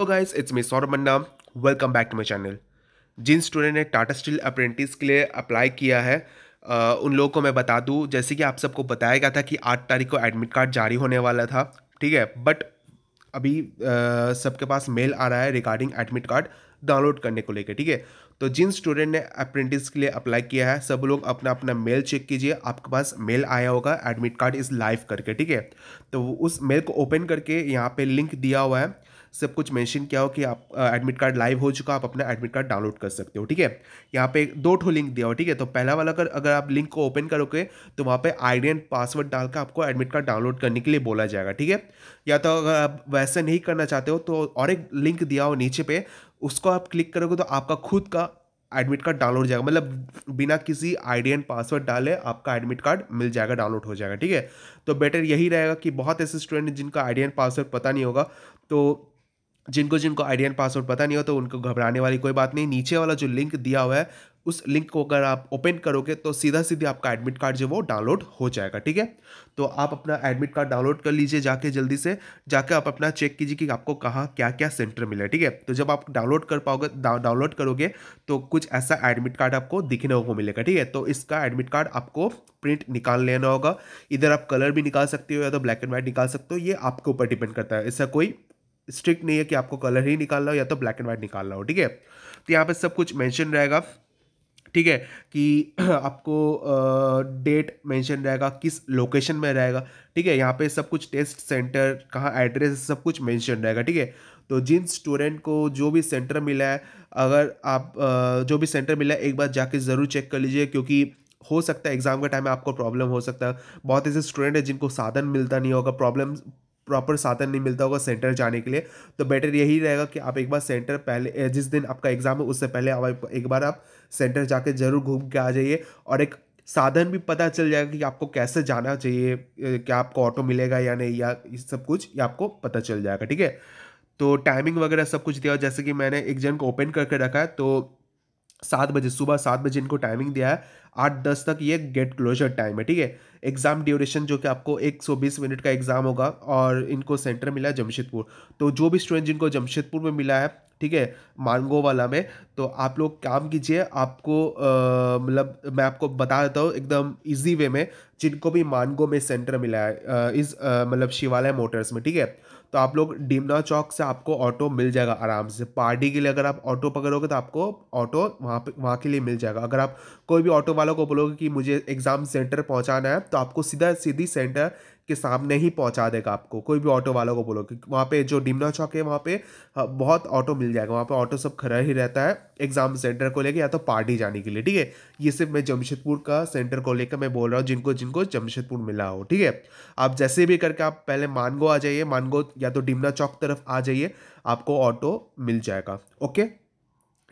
तो guys it's me Saurabh Manna welcome back to my channel जिन student ने टाटा स्टील अप्रेंटिस के लिए अप्लाई किया है आ, उन लोगों को मैं बता दूं जैसे कि आप सबको बताया गया था कि आठ तारीख को एडमिट कार्ड जारी होने वाला था ठीक है बट अभी सबके पास मेल आ रहा है रिगार्डिंग एडमिट कार्ड डाउनलोड करने को लेकर ठीक है तो जिन स्टूडेंट ने अप्रेंटिस के लिए अप्लाई किया है सब लोग अपना अपना मेल चेक कीजिए आपके पास मेल आया होगा एडमिट कार्ड इज़ लाइव करके ठीक है तो उस मेल को ओपन करके यहाँ पे लिंक दिया हुआ है सब कुछ मेंशन किया हो कि आप एडमिट कार्ड लाइव हो चुका आप अपना एडमिट कार्ड डाउनलोड कर सकते हो ठीक है यहाँ पे दो ठो लिंक दिया हो ठीक है तो पहला वाला अगर अगर आप लिंक को ओपन करोगे तो वहाँ पे आई एंड पासवर्ड डालकर आपको एडमिट कार्ड डाउनलोड करने के लिए बोला जाएगा ठीक है या तो अगर आप वैसे नहीं करना चाहते हो तो और एक लिंक दिया हो नीचे पे उसको आप क्लिक करोगे तो आपका खुद का एडमिट कार्ड डाउनलोड हो जाएगा मतलब बिना किसी आईडी एंड पासवर्ड डाले आपका एडमिट कार्ड मिल जाएगा डाउनलोड हो जाएगा ठीक है तो बेटर यही रहेगा कि बहुत ऐसे स्टूडेंट जिनका आईडी एंड पासवर्ड पता नहीं होगा तो जिनको जिनको आईडी एंड पासवर्ड पता नहीं हो तो उनको घबराने वाली कोई बात नहीं नीचे वाला जो लिंक दिया हुआ है उस लिंक को अगर आप ओपन करोगे तो सीधा सीधे आपका एडमिट कार्ड जो वो डाउनलोड हो जाएगा ठीक है तो आप अपना एडमिट कार्ड डाउनलोड कर लीजिए जाके जल्दी से जाके आप अपना चेक कीजिए कि आपको कहाँ क्या क्या सेंटर मिला ठीक है तो जब आप डाउनलोड कर पाओगे डाउनलोड करोगे तो कुछ ऐसा एडमिट कार्ड आपको दिखने को मिलेगा ठीक है तो इसका एडमिट कार्ड आपको प्रिंट निकाल लेना होगा इधर आप कलर भी निकाल सकते हो या तो ब्लैक एंड व्हाइट निकाल सकते हो ये आपके ऊपर डिपेंड करता है ऐसा कोई स्ट्रिक्ट नहीं है कि आपको कलर ही निकालना हो या तो ब्लैक एंड वाइट निकालना हो ठीक है तो यहाँ पे सब कुछ मेंशन रहेगा ठीक है कि आपको डेट मेंशन रहेगा किस लोकेशन में रहेगा ठीक है यहाँ पे सब कुछ टेस्ट सेंटर कहाँ एड्रेस सब कुछ मेंशन रहेगा ठीक है तो जिन स्टूडेंट को जो भी सेंटर मिला है अगर आप जो भी सेंटर मिला है एक बार जाके ज़रूर चेक कर लीजिए क्योंकि हो सकता है एग्ज़ाम के टाइम में आपको प्रॉब्लम हो सकता है बहुत ऐसे स्टूडेंट है जिनको साधन मिलता नहीं होगा प्रॉब्लम प्रॉपर साधन नहीं मिलता होगा सेंटर जाने के लिए तो बेटर यही रहेगा कि आप एक बार सेंटर पहले जिस दिन आपका एग्ज़ाम है उससे पहले आप एक बार आप सेंटर जाके ज़रूर घूम के आ जाइए और एक साधन भी पता चल जाएगा कि आपको कैसे जाना चाहिए क्या आपको ऑटो मिलेगा या नहीं या सब कुछ ये आपको पता चल जाएगा ठीक है तो टाइमिंग वगैरह सब कुछ दिया जैसे कि मैंने एक जन को ओपन करके रखा है तो सात बजे सुबह सात बजे इनको टाइमिंग दिया है आठ दस तक ये गेट क्लोजर टाइम है ठीक है एग्ज़ाम ड्यूरेशन जो कि आपको 120 मिनट का एग्ज़ाम होगा और इनको सेंटर मिला है जमशेदपुर तो जो भी स्टूडेंट जिनको जमशेदपुर में मिला है ठीक है मानगो वाला में तो आप लोग काम कीजिए आपको मतलब मैं आपको बता देता हूँ एकदम इजी वे में जिनको भी मानगो में सेंटर मिला है इस मतलब शिवालय मोटर्स में ठीक है तो आप लोग डीमना चौक से आपको ऑटो मिल जाएगा आराम से पार्टी के लिए अगर आप ऑटो पकड़ोगे तो आपको ऑटो वहाँ पे वहाँ के लिए मिल जाएगा अगर आप कोई भी ऑटो वालों को बोलोगे कि मुझे एग्ज़ाम सेंटर पहुँचाना है तो आपको सीधा सीधी सेंटर के सामने ही पहुंचा देगा आपको कोई भी ऑटो वालों को बोलो कि वहाँ पे जो डिमना चौक है वहाँ पे हाँ, बहुत ऑटो मिल जाएगा वहाँ पे ऑटो सब खड़ा ही रहता है एग्ज़ाम सेंटर को लेकर या तो पार्टी जाने के लिए ठीक है ये सिर्फ मैं जमशेदपुर का सेंटर को लेकर मैं बोल रहा हूँ जिनको जिनको जमशेदपुर मिला हो ठीक है आप जैसे भी करके आप पहले मानगो आ जाइए मानगो या तो डिमना चौक तरफ आ जाइए आपको ऑटो मिल जाएगा ओके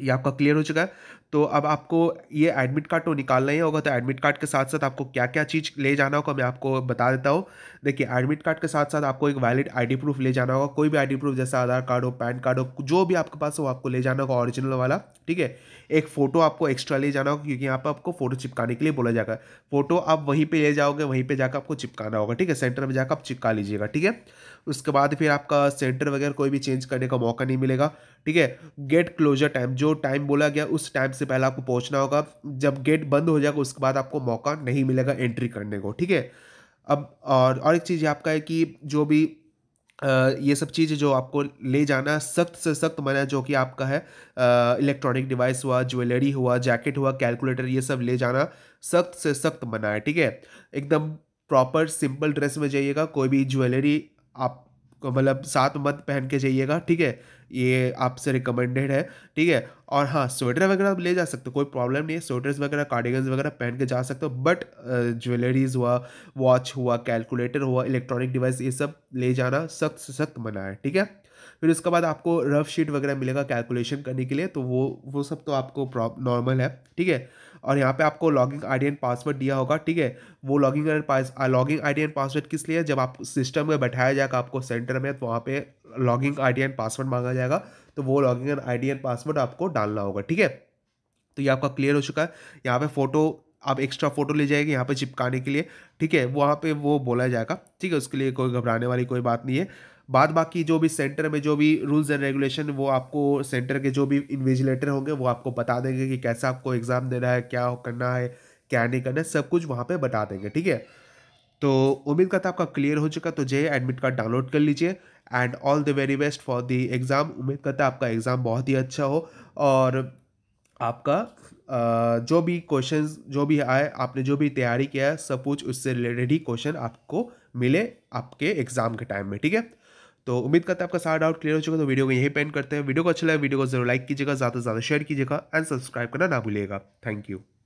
ये आपका क्लियर हो चुका है तो अब आपको ये एडमिट कार्ड तो निकालना ही होगा तो एडमिट कार्ड के साथ साथ आपको क्या क्या चीज़ ले जाना होगा मैं आपको बता देता हूँ देखिए एडमिट कार्ड के साथ साथ आपको एक वैलिड आईडी प्रूफ ले जाना होगा कोई भी आईडी प्रूफ जैसे आधार कार्ड हो पैन कार्ड हो जो भी आपके पास हो आपको ले जाना होगा ऑरिजिनल वाला ठीक है एक फ़ोटो आपको एक्स्ट्रा ले जाना होगा क्योंकि यहाँ पर आपको फ़ोटो चिपकाने के लिए बोला जाएगा फ़ोटो आप वहीं पर ले जाओगे वहीं पर जाकर आपको चिपकाना होगा ठीक है सेंटर में जाकर आप चिपका लीजिएगा ठीक है उसके बाद फिर आपका सेंटर वगैरह कोई भी चेंज करने का मौका नहीं मिलेगा ठीक है गेट क्लोजर टाइम जो टाइम बोला गया उस टाइम से पहले आपको पहुंचना होगा जब गेट बंद हो जाएगा उसके बाद आपको मौका नहीं मिलेगा एंट्री करने को ठीक है अब और और एक चीज़ आपका है कि जो भी आ, ये सब चीज़ जो आपको ले जाना सख्त से सख्त मना जो कि आपका है इलेक्ट्रॉनिक डिवाइस हुआ ज्वेलरी हुआ जैकेट हुआ कैलकुलेटर ये सब ले जाना सख्त से सख्त मना है ठीक है एकदम प्रॉपर सिंपल ड्रेस में जाइएगा कोई भी ज्वेलरी आप को मतलब साथ मत पहन के जाइएगा ठीक है ये आपसे रिकमेंडेड है ठीक है और हाँ स्वेटर वगैरह आप ले जा सकते हो कोई प्रॉब्लम नहीं है स्वेटर्स वगैरह कार्डिगन्स वगैरह पहन के जा सकते हो बट ज्वेलरीज हुआ वॉच हुआ कैलकुलेटर हुआ इलेक्ट्रॉनिक डिवाइस ये सब ले जाना सख्त से सख्त मना है ठीक है फिर उसके बाद आपको रफ शीट वगैरह मिलेगा कैलकुलेशन करने के लिए तो वो वो सब तो आपको नॉर्मल है ठीक है और यहाँ पे आपको लॉगिंग आईडी एंड पासवर्ड दिया होगा ठीक है वो login and pass login ID and password किस लिए जब आप सिस्टम में बैठाया जाएगा आपको सेंटर में तो वहाँ पे लॉगिंग आईडी एंड पासवर्ड मांगा जाएगा तो वो login and ID and password आपको डालना होगा ठीक है तो ये आपका क्लियर हो चुका है यहाँ पे फोटो आप एक्स्ट्रा फ़ोटो ले जाएंगे यहाँ पे चिपकाने के लिए ठीक है वहाँ पे वो बोला जाएगा ठीक है उसके लिए कोई घबराने वाली कोई बात नहीं है बाद बाकी जो भी सेंटर में जो भी रूल्स एंड रेगुलेशन वो आपको सेंटर के जो भी इन्विजिलेटर होंगे वो आपको बता देंगे कि कैसा आपको एग्ज़ाम देना है क्या करना है क्या नहीं करना है सब कुछ वहाँ पर बता देंगे ठीक है तो उम्मीद करता आपका क्लियर हो चुका तो जे एडमिट कार्ड डाउनलोड कर लीजिए and all the very best for the exam उम्मीद करता आपका एग्ज़ाम बहुत ही अच्छा हो और आपका जो भी क्वेश्चन जो भी आए आपने जो भी तैयारी किया है सब कुछ उससे रिलेटेड ही क्वेश्चन आपको मिले आपके एग्जाम के टाइम में ठीक है तो उम्मीद तो करते हैं आपका सारा डाउट क्लियर हो चुका तो वीडियो को यही पेंट करते हैं वीडियो को अच्छा लगे वीडियो को जरूर लाइक कीजिएगा ज़्यादा से ज़्यादा शेयर कीजिएगा एंड सब्सक्राइब करना ना भूलिएगा थैंक यू